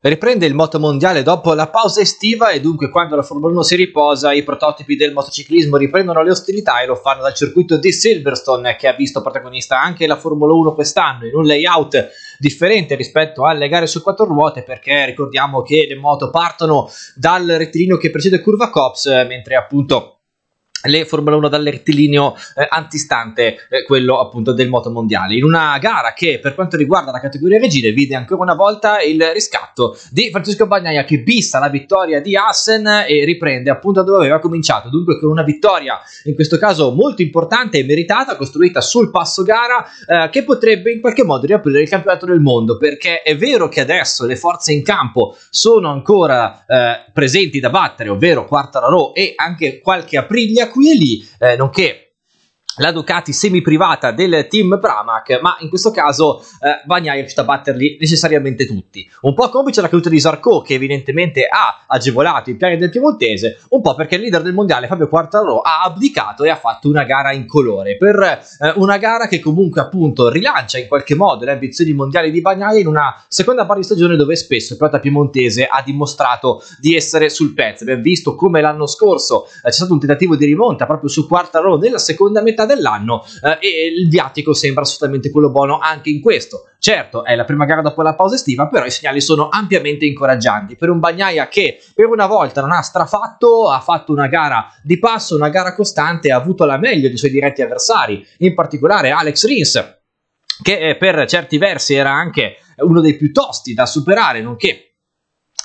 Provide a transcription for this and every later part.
Riprende il moto mondiale dopo la pausa estiva e dunque quando la Formula 1 si riposa i prototipi del motociclismo riprendono le ostilità e lo fanno dal circuito di Silverstone che ha visto protagonista anche la Formula 1 quest'anno in un layout differente rispetto alle gare su quattro ruote perché ricordiamo che le moto partono dal rettilineo che precede curva Cops mentre appunto le Formula 1 dall'ertilineo eh, antistante eh, quello appunto del moto mondiale in una gara che per quanto riguarda la categoria regine vide ancora una volta il riscatto di Francesco Bagnaia che bissa la vittoria di Assen e riprende appunto dove aveva cominciato dunque con una vittoria in questo caso molto importante e meritata costruita sul passo gara eh, che potrebbe in qualche modo riaprire il campionato del mondo perché è vero che adesso le forze in campo sono ancora eh, presenti da battere ovvero Quartararo e anche qualche Aprilia qui e lì, eh, nonché la Ducati semi-privata del team Pramac, ma in questo caso eh, Bagnaia è riuscito a batterli necessariamente tutti. Un po' complice la caduta di Sarko, che evidentemente ha agevolato i piani del Piemontese, un po' perché il leader del mondiale Fabio Quartararo ha abdicato e ha fatto una gara in colore, per eh, una gara che comunque appunto rilancia in qualche modo le ambizioni mondiali di Bagnaia in una seconda parte di stagione dove spesso il pilota piemontese ha dimostrato di essere sul pezzo. Abbiamo visto come l'anno scorso eh, c'è stato un tentativo di rimonta proprio su Quartararo nella seconda metà dell'anno eh, e il viatico sembra assolutamente quello buono anche in questo. Certo, è la prima gara dopo la pausa estiva, però i segnali sono ampiamente incoraggianti per un Bagnaia che per una volta non ha strafatto, ha fatto una gara di passo, una gara costante, ha avuto la meglio dei suoi diretti avversari, in particolare Alex Rins, che eh, per certi versi era anche uno dei più tosti da superare, nonché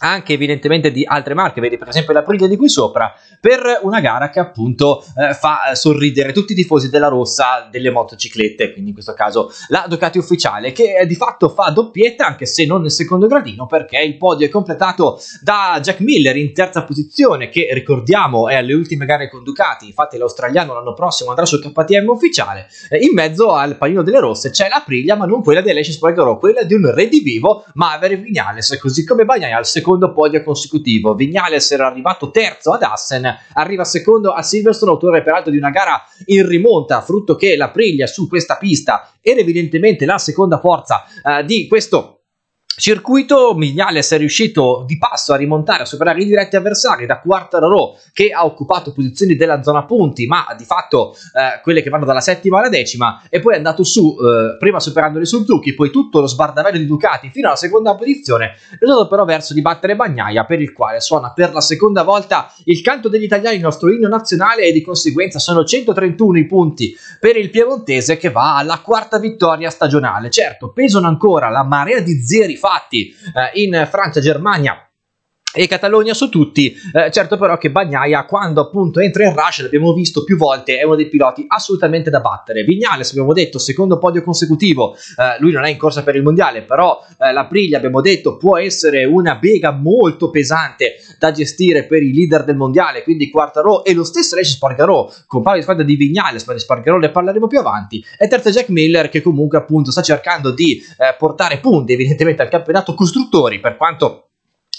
anche evidentemente di altre marche, vedi per esempio la l'Aprilia di qui sopra, per una gara che appunto eh, fa sorridere tutti i tifosi della rossa delle motociclette, quindi in questo caso la Ducati ufficiale, che eh, di fatto fa doppietta anche se non nel secondo gradino perché il podio è completato da Jack Miller in terza posizione che ricordiamo è alle ultime gare con Ducati, infatti l'australiano l'anno prossimo andrà sul KTM ufficiale, eh, in mezzo al panino delle rosse c'è la l'Aprilia ma non quella di Alessia Spargarò, quella di un redivivo Maverick Vignales, così come Bagnaia al secondo secondo podio consecutivo. Vignales era arrivato terzo ad Assen, arriva secondo a Silverstone, autore peraltro di una gara in rimonta, frutto che la Priglia su questa pista era evidentemente la seconda forza eh, di questo circuito Mignales è riuscito di passo a rimontare, a superare i diretti avversari da Quartararo che ha occupato posizioni della zona punti ma di fatto eh, quelle che vanno dalla settima alla decima e poi è andato su eh, prima superandoli sul Zucchi poi tutto lo sbardamento di Ducati fino alla seconda posizione risultato però verso di battere Bagnaia per il quale suona per la seconda volta il canto degli italiani il nostro inno nazionale e di conseguenza sono 131 i punti per il piemontese che va alla quarta vittoria stagionale certo pesano ancora la marea di zeri fatti eh, in Francia, Germania e Catalogna su tutti, eh, certo però che Bagnaia quando appunto entra in rush, l'abbiamo visto più volte, è uno dei piloti assolutamente da battere. Vignales abbiamo detto, secondo podio consecutivo, eh, lui non è in corsa per il mondiale, però eh, la abbiamo detto può essere una bega molto pesante da gestire per i leader del mondiale, quindi Quartarò e lo stesso Regis Spargarò, compagno di squadra di Vignales, ma di Spargarò ne parleremo più avanti, e terzo Jack Miller che comunque appunto sta cercando di eh, portare punti evidentemente al campionato costruttori per quanto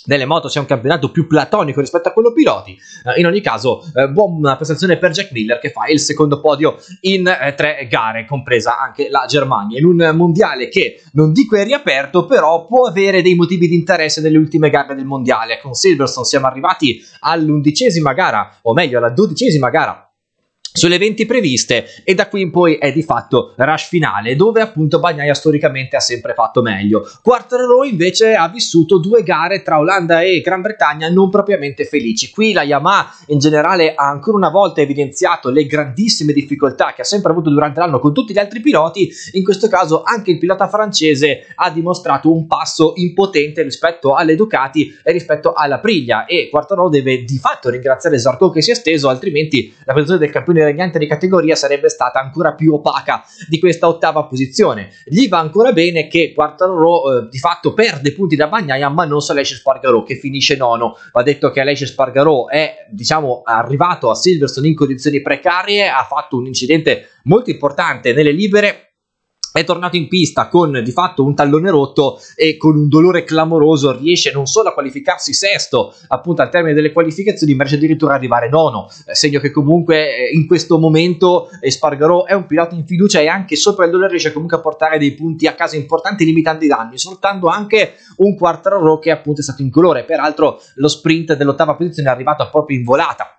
delle moto sia un campionato più platonico rispetto a quello piloti. Eh, in ogni caso, eh, buona prestazione per Jack Miller che fa il secondo podio in eh, tre gare, compresa anche la Germania, in un mondiale che non dico è riaperto, però può avere dei motivi di interesse nelle ultime gare del mondiale. Con Silverstone siamo arrivati all'undicesima gara, o meglio alla dodicesima gara sulle 20 previste e da qui in poi è di fatto rush finale dove appunto Bagnaia storicamente ha sempre fatto meglio. Quartararo invece ha vissuto due gare tra Olanda e Gran Bretagna non propriamente felici. Qui la Yamaha in generale ha ancora una volta evidenziato le grandissime difficoltà che ha sempre avuto durante l'anno con tutti gli altri piloti, in questo caso anche il pilota francese ha dimostrato un passo impotente rispetto alle Ducati e rispetto alla Priglia e Quartararo deve di fatto ringraziare Zarco che si è steso altrimenti la posizione del campione regnante di categoria sarebbe stata ancora più opaca di questa ottava posizione. Gli va ancora bene che Quartararo eh, di fatto perde punti da Bagnaia ma non su Alessia Spargarò che finisce nono. Va detto che Alessia Spargarò è diciamo arrivato a Silverstone in condizioni precarie, ha fatto un incidente molto importante nelle libere è tornato in pista con di fatto un tallone rotto e con un dolore clamoroso riesce non solo a qualificarsi sesto appunto al termine delle qualificazioni ma riesce addirittura ad arrivare nono eh, segno che comunque eh, in questo momento eh, Spargarò è un pilota in fiducia e anche sopra il dolore riesce comunque a portare dei punti a casa importanti limitando i danni soltanto anche un quarto row che appunto è stato in colore peraltro lo sprint dell'ottava posizione è arrivato proprio in volata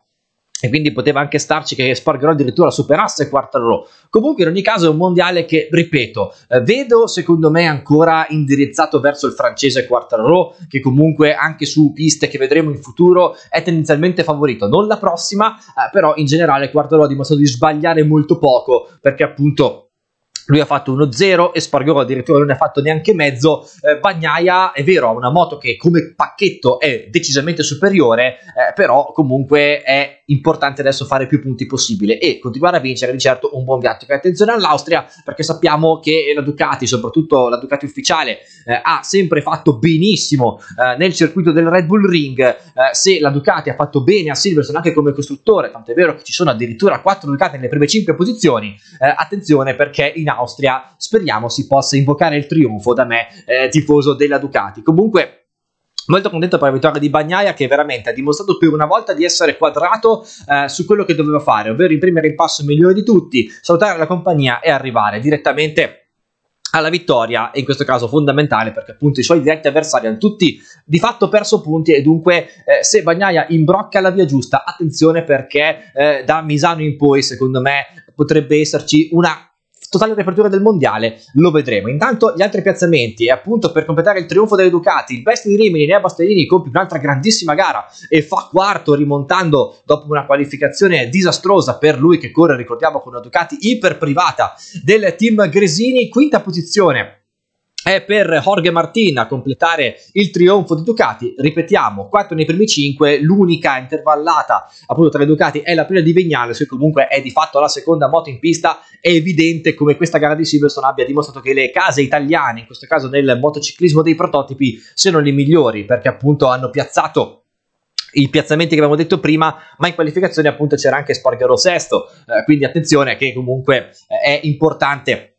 e quindi poteva anche starci che Spargarò addirittura superasse Quartararo. Comunque in ogni caso è un mondiale che, ripeto, eh, vedo secondo me ancora indirizzato verso il francese Quartararo, che comunque anche su piste che vedremo in futuro è tendenzialmente favorito, non la prossima, eh, però in generale Quartararo ha dimostrato di sbagliare molto poco perché appunto lui ha fatto 1-0 e Spargolo addirittura non ne ha fatto neanche mezzo. Eh, Bagnaia è vero, ha una moto che come pacchetto è decisamente superiore, eh, però comunque è importante adesso fare più punti possibile e continuare a vincere di certo un buon viatico. Attenzione all'Austria perché sappiamo che la Ducati, soprattutto la Ducati ufficiale, eh, ha sempre fatto benissimo eh, nel circuito del Red Bull Ring. Eh, se la Ducati ha fatto bene a Silverstone anche come costruttore, tanto è vero che ci sono addirittura 4 Ducati nelle prime 5 posizioni, eh, attenzione perché in Austria. Speriamo si possa invocare il trionfo da me, eh, tifoso della Ducati. Comunque. Molto contento per la vittoria di Bagnaia che veramente ha dimostrato per una volta di essere quadrato eh, su quello che doveva fare, ovvero imprimere il passo migliore di tutti, salutare la compagnia e arrivare direttamente alla vittoria e in questo caso fondamentale perché appunto i suoi diretti avversari hanno tutti di fatto perso punti e dunque eh, se Bagnaia imbrocca la via giusta attenzione perché eh, da Misano in poi secondo me potrebbe esserci una totale riapertura del mondiale lo vedremo. Intanto gli altri piazzamenti e appunto per completare il trionfo delle Ducati, il best di Rimini, Nea Bastianini compie un'altra grandissima gara e fa quarto rimontando dopo una qualificazione disastrosa per lui che corre, ricordiamo, con una Ducati iper privata del team Gresini, quinta posizione è per Jorge Martin a completare il trionfo di Ducati. Ripetiamo, 4 nei primi 5, l'unica intervallata appunto tra i Ducati è la prima di Vignale, se comunque è di fatto la seconda moto in pista. È evidente come questa gara di Silverstone abbia dimostrato che le case italiane, in questo caso nel motociclismo dei prototipi, siano le migliori perché appunto hanno piazzato i piazzamenti che avevamo detto prima, ma in qualificazione appunto c'era anche Spargaro sesto, eh, quindi attenzione che comunque eh, è importante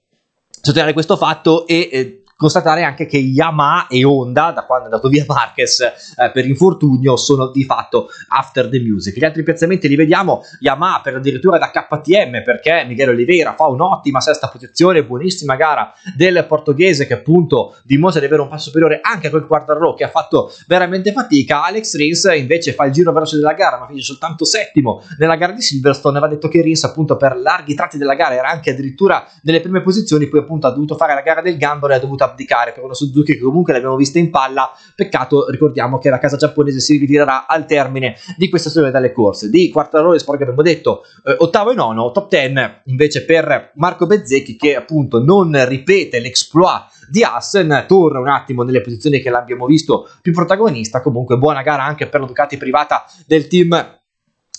sottolineare questo fatto e eh, constatare anche che Yamaha e Honda, da quando è andato via Marquez eh, per infortunio, sono di fatto after the music. Gli altri piazzamenti li vediamo, Yamaha per addirittura da KTM perché Miguel Oliveira fa un'ottima sesta posizione, buonissima gara del portoghese che appunto dimostra di avere un passo superiore anche a quel quarto row che ha fatto veramente fatica. Alex Rins invece fa il giro veloce della gara ma finisce soltanto settimo nella gara di Silverstone. Va detto che Rins appunto per larghi tratti della gara era anche addirittura nelle prime posizioni, poi appunto ha dovuto fare la gara del gambero e ha dovuto abdicare per una Suzuki che comunque l'abbiamo vista in palla. Peccato, ricordiamo che la casa giapponese si ritirerà al termine di questa stagione dalle corse. Di Quartararo e Sport che abbiamo detto eh, ottavo e nono, top ten invece per Marco Bezzecchi che appunto non ripete l'exploit di Assen, torna un attimo nelle posizioni che l'abbiamo visto più protagonista, comunque buona gara anche per la Ducati privata del team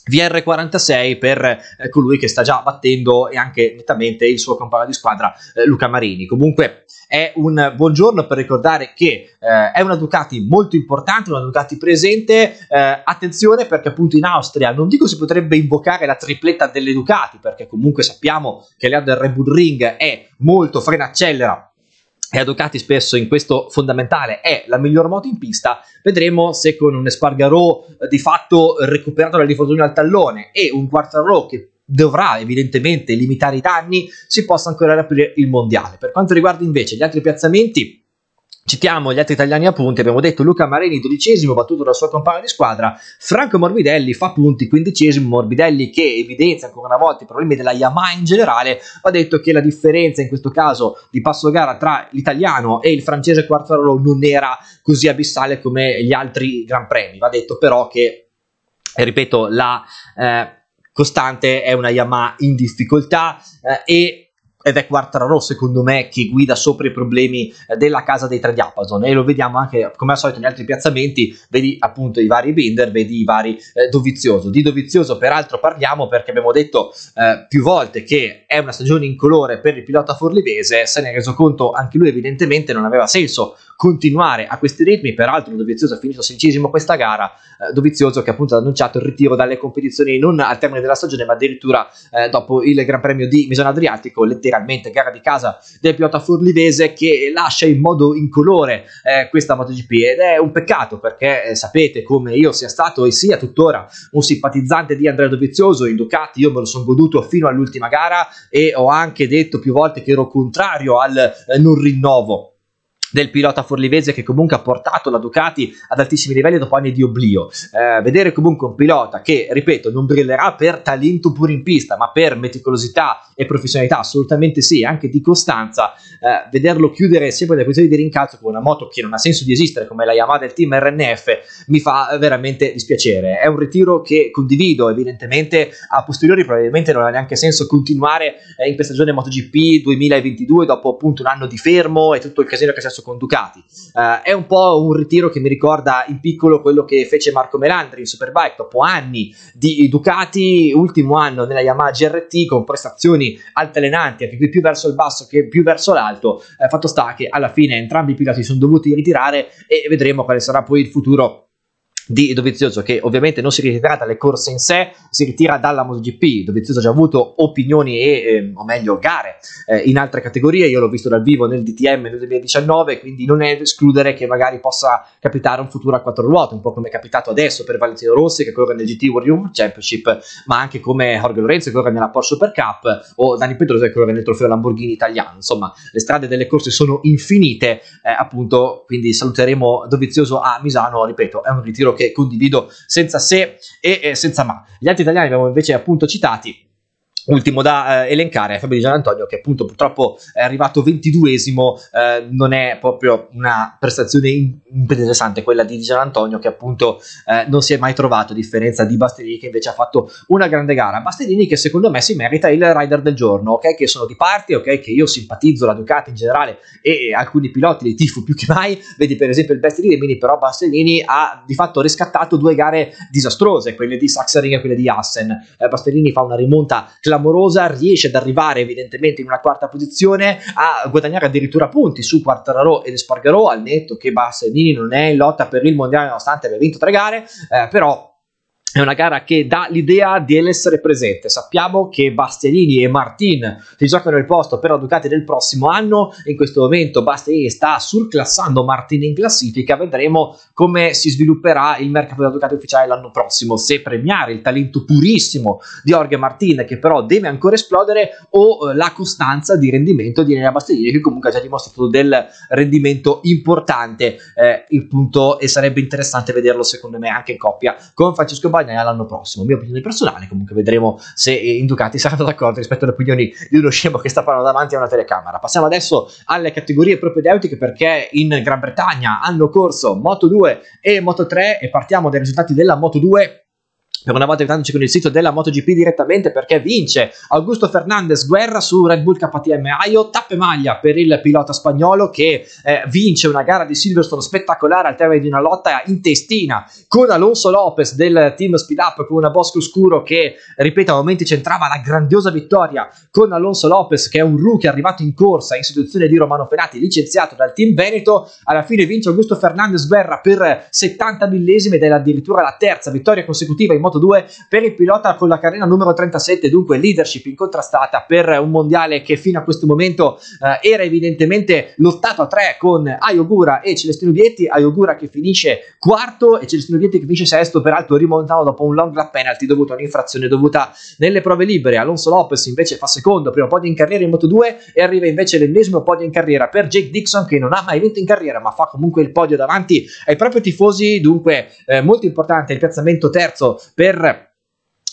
VR46 per eh, colui che sta già battendo e anche nettamente il suo compagno di squadra eh, Luca Marini. Comunque è un buongiorno per ricordare che eh, è una Ducati molto importante, una Ducati presente. Eh, attenzione perché appunto in Austria non dico si potrebbe invocare la tripletta delle Ducati perché comunque sappiamo che Leander Red Bull Ring è molto frena accelera e a Ducati spesso in questo fondamentale è la miglior moto in pista, vedremo se con un Espargarò eh, di fatto recuperato dall'infortunio al tallone e un Quartararo che dovrà evidentemente limitare i danni si possa ancora riaprire il mondiale. Per quanto riguarda invece gli altri piazzamenti, Citiamo gli altri italiani a punti, abbiamo detto Luca Marini dodicesimo battuto dal suo compagno di squadra, Franco Morbidelli fa punti quindicesimo, Morbidelli che evidenzia ancora una volta i problemi della Yamaha in generale, va detto che la differenza in questo caso di passo gara tra l'italiano e il francese Quartarolo non era così abissale come gli altri Gran Premi, va detto però che, ripeto, la eh, costante è una Yamaha in difficoltà eh, e ed è Quartararo secondo me che guida sopra i problemi della casa dei tre di diapason e lo vediamo anche come al solito negli altri piazzamenti vedi appunto i vari Binder vedi i vari eh, Dovizioso di Dovizioso peraltro parliamo perché abbiamo detto eh, più volte che è una stagione incolore per il pilota forlivese se ne è reso conto anche lui evidentemente non aveva senso continuare a questi ritmi peraltro Dovizioso ha finito sedicesimo questa gara eh, Dovizioso che appunto ha annunciato il ritiro dalle competizioni non al termine della stagione ma addirittura eh, dopo il Gran Premio di Misano Adriatico lettera finalmente gara di casa del pilota furlivese che lascia in modo incolore eh, questa MotoGP ed è un peccato perché eh, sapete come io sia stato e sia tuttora un simpatizzante di Andrea Dovizioso in Ducati, io me lo sono goduto fino all'ultima gara e ho anche detto più volte che ero contrario al eh, non rinnovo del pilota forlivese che comunque ha portato la Ducati ad altissimi livelli dopo anni di oblio. Eh, vedere comunque un pilota che, ripeto, non brillerà per talento pure in pista, ma per meticolosità e professionalità, assolutamente sì, anche di costanza, eh, vederlo chiudere sempre da posizioni di rincalzo con una moto che non ha senso di esistere come la Yamaha del team RNF mi fa veramente dispiacere. È un ritiro che condivido, evidentemente a posteriori probabilmente non ha neanche senso continuare eh, in questa stagione MotoGP 2022 dopo appunto un anno di fermo e tutto il casino che si è successo con Ducati. Uh, è un po' un ritiro che mi ricorda in piccolo quello che fece Marco Melandri in Superbike dopo anni di Ducati, ultimo anno nella Yamaha GRT con prestazioni altalenanti, anche qui più verso il basso che più verso l'alto. Eh, fatto sta che alla fine entrambi i piloti sono dovuti ritirare e vedremo quale sarà poi il futuro di Dovizioso che ovviamente non si ritira dalle corse in sé, si ritira dalla MotoGP. Dovizioso ha già avuto opinioni e, eh, o meglio, gare eh, in altre categorie. Io l'ho visto dal vivo nel DTM nel 2019, quindi non è da escludere che magari possa capitare un futuro a quattro ruote, un po' come è capitato adesso per Valentino Rossi che corre nel GT World Europe Championship, ma anche come Jorge Lorenzo che corre nella Porsche Super Cup o Dani Pedroso, che corre nel trofeo Lamborghini italiano. Insomma, le strade delle corse sono infinite, eh, appunto, quindi saluteremo Dovizioso a Misano, ripeto, è un ritiro che condivido senza se e senza ma. Gli altri italiani abbiamo invece appunto citati Ultimo da eh, elencare è Fabio Di Gianantonio che appunto purtroppo è arrivato 22esimo, eh, non è proprio una prestazione interessante quella di Di Gianantonio che appunto eh, non si è mai trovato a differenza di Bastellini che invece ha fatto una grande gara. Bastellini che secondo me si merita il rider del giorno, ok che sono di parte, ok che io simpatizzo la Ducati in generale e alcuni piloti li tifo più che mai, vedi per esempio il Best Rimini però Bastellini ha di fatto riscattato due gare disastrose, quelle di Saxaring e quelle di Assen. Eh, Bastellini fa una rimonta clamorosa clamorosa, riesce ad arrivare evidentemente in una quarta posizione a guadagnare addirittura punti su Quartararo ed Espargarò al netto che Bastianini non è in lotta per il mondiale nonostante abbia vinto tre gare, eh, però è una gara che dà l'idea dell'essere presente. Sappiamo che Bastianini e Martin si giocano il posto per la Ducati del prossimo anno. In questo momento Bastianini sta surclassando Martin in classifica. Vedremo come si svilupperà il mercato della Ducati ufficiale l'anno prossimo. Se premiare il talento purissimo di Jorge Martin, che però deve ancora esplodere, o eh, la costanza di rendimento di Elena Bastianini, che comunque ha già dimostrato del rendimento importante. Eh, il punto, e sarebbe interessante vederlo, secondo me, anche in coppia con Francesco Bastianini campagna l'anno prossimo. Mia opinione personale, comunque vedremo se eh, i Ducati saranno d'accordo rispetto alle opinioni di uno scemo che sta parlando davanti a una telecamera. Passiamo adesso alle categorie propedeutiche perché in Gran Bretagna hanno corso Moto 2 e Moto 3 e partiamo dai risultati della Moto 2 per una volta intanto con il sito della MotoGP direttamente perché vince Augusto Fernandez guerra su Red Bull KTM Aio tappe maglia per il pilota spagnolo che eh, vince una gara di Silverstone spettacolare al termine di una lotta intestina con Alonso Lopez del team Speed Up con una Bosco Oscuro che ripeto a momenti centrava la grandiosa vittoria con Alonso Lopez che è un rookie arrivato in corsa in sostituzione di Romano Penati licenziato dal team Veneto alla fine vince Augusto Fernandez guerra per 70 millesimi ed è addirittura la terza vittoria consecutiva in Moto 2 per il pilota con la carena numero 37, dunque leadership incontrastata per un mondiale che fino a questo momento eh, era evidentemente lottato a tre con Ayogura e Celestino Vietti, Ayogura che finisce quarto e Celestino Vietti che finisce sesto, peraltro rimontando dopo un long lap penalty dovuto a un'infrazione dovuta nelle prove libere. Alonso Lopez invece fa secondo, primo podio in carriera in Moto 2 e arriva invece l'ennesimo podio in carriera per Jake Dixon che non ha mai vinto in carriera ma fa comunque il podio davanti ai propri tifosi, dunque eh, molto importante il piazzamento terzo per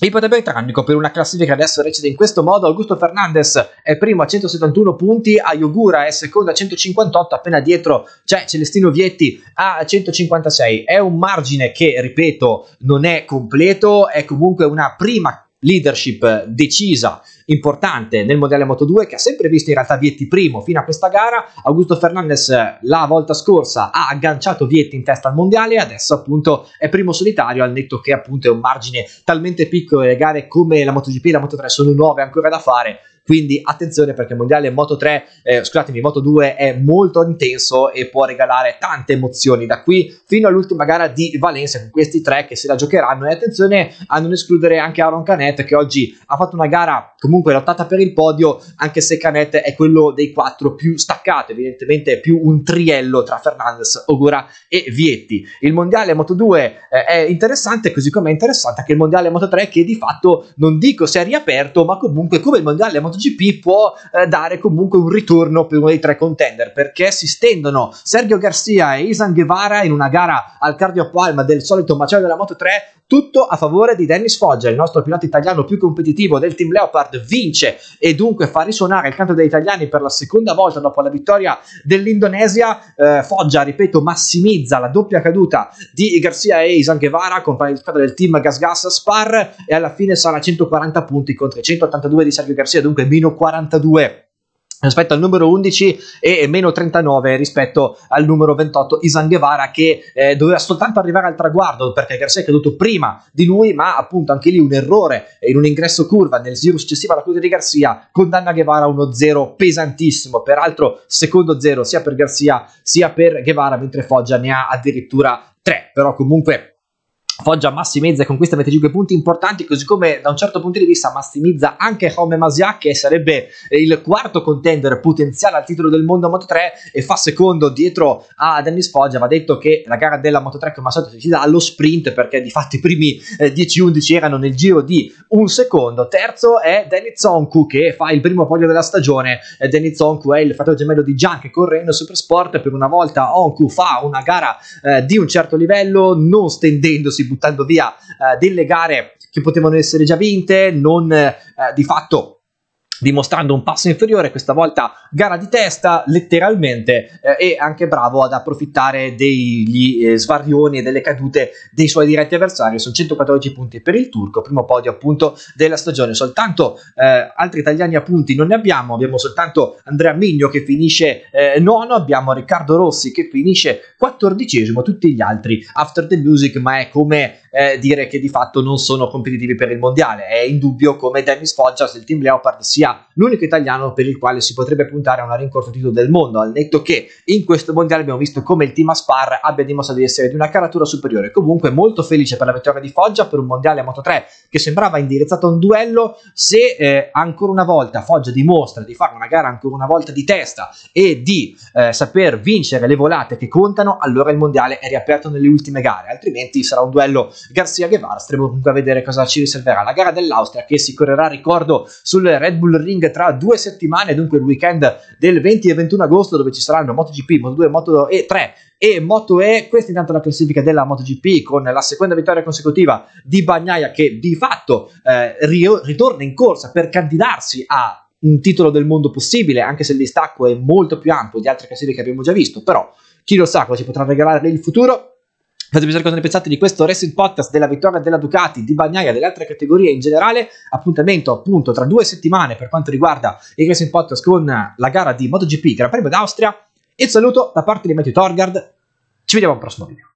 il potere britannico per una classifica adesso recita in questo modo, Augusto Fernandez è primo a 171 punti, a Ayogura è secondo a 158, appena dietro c'è Celestino Vietti a 156, è un margine che ripeto non è completo, è comunque una prima leadership decisa, importante nel modello Moto 2 che ha sempre visto in realtà Vietti primo fino a questa gara. Augusto Fernandez la volta scorsa ha agganciato Vietti in testa al Mondiale e adesso appunto è primo solitario al netto che appunto è un margine talmente piccolo e le gare come la MotoGP e la Moto3 sono nuove ancora da fare quindi attenzione perché il mondiale Moto 3, eh, scusatemi, Moto 2 è molto intenso e può regalare tante emozioni da qui fino all'ultima gara di Valencia con questi tre che se la giocheranno. E attenzione a non escludere anche Aaron Canet che oggi ha fatto una gara comunque lottata per il podio, anche se Canet è quello dei quattro più staccato, evidentemente più un triello tra Fernandez, Ogura e Vietti. Il mondiale Moto 2 eh, è interessante, così come è interessante anche il mondiale Moto 3 che di fatto non dico si è riaperto, ma comunque come il mondiale Moto MotoGP può eh, dare comunque un ritorno per uno dei tre contender perché si stendono Sergio Garcia e Isan Guevara in una gara al cardiopalma del solito macello della Moto 3 tutto a favore di Dennis Foggia, il nostro pilota italiano più competitivo del team Leopard vince e dunque fa risuonare il canto degli italiani per la seconda volta dopo la vittoria dell'Indonesia. Eh, Foggia, ripeto, massimizza la doppia caduta di Garcia e Isan Guevara, compagno del team Gas Gas Spar e alla fine sarà 140 punti contro i 182 di Sergio Garcia, dunque meno 42 rispetto al numero 11 e meno 39 rispetto al numero 28 Isan Guevara che eh, doveva soltanto arrivare al traguardo perché Garcia è caduto prima di lui ma appunto anche lì un errore eh, in un ingresso curva nel giro successivo alla coda di Garcia condanna Guevara a uno 0 pesantissimo peraltro secondo 0 sia per Garcia sia per Guevara mentre Foggia ne ha addirittura 3 però comunque Foggia massimizza e conquista 25 punti importanti, così come da un certo punto di vista massimizza anche Home Masia, che sarebbe il quarto contender potenziale al titolo del mondo Moto 3 e fa secondo dietro a Dennis Foggia. Va detto che la gara della Moto 3 come al solito si decide allo sprint perché di fatto i primi eh, 10-11 erano nel giro di un secondo. Terzo è Dennis Zonku che fa il primo podio della stagione. Eh, Danny Zonku è il fratello gemello di Gian che corre in Supersport. Per una volta Onku fa una gara eh, di un certo livello, non stendendosi buttando via eh, delle gare che potevano essere già vinte, non eh, di fatto dimostrando un passo inferiore, questa volta gara di testa letteralmente eh, e anche bravo ad approfittare degli eh, svarioni e delle cadute dei suoi diretti avversari, sono 114 punti per il turco, primo podio appunto della stagione, soltanto eh, altri italiani a punti non ne abbiamo, abbiamo soltanto Andrea Migno che finisce eh, nono, abbiamo Riccardo Rossi che finisce quattordicesimo, tutti gli altri after the music, ma è come eh, dire che di fatto non sono competitivi per il mondiale, è in dubbio come Dennis Foggia se il team Leopard sia sia l'unico italiano per il quale si potrebbe puntare a una rincorsa titolo del mondo, al netto che in questo mondiale abbiamo visto come il team Aspar abbia dimostrato di essere di una caratura superiore. Comunque molto felice per la vittoria di Foggia per un mondiale a Moto 3 che sembrava indirizzato a un duello, se eh, ancora una volta Foggia dimostra di fare una gara ancora una volta di testa e di eh, saper vincere le volate che contano, allora il mondiale è riaperto nelle ultime gare, altrimenti sarà un duello Garzia-Guevara, staremo comunque a vedere cosa ci riserverà la gara dell'Austria che si correrà, ricordo, sul Red Bull sul ring tra due settimane, dunque il weekend del 20 e 21 agosto dove ci saranno MotoGP, Moto2, Moto3 e Moto E. Questa intanto è la classifica della MotoGP con la seconda vittoria consecutiva di Bagnaia che di fatto eh, ritorna in corsa per candidarsi a un titolo del mondo possibile, anche se il distacco è molto più ampio di altre classifiche che abbiamo già visto, però chi lo sa cosa ci potrà regalare nel futuro. Fatemi sapere cosa ne pensate di questo Racing Podcast, della vittoria della Ducati, di Bagnaia, delle altre categorie in generale. Appuntamento appunto tra due settimane per quanto riguarda il Racing Podcast con la gara di MotoGP Gran Premio d'Austria. E saluto da parte di Matteo Torgard. Ci vediamo al prossimo video.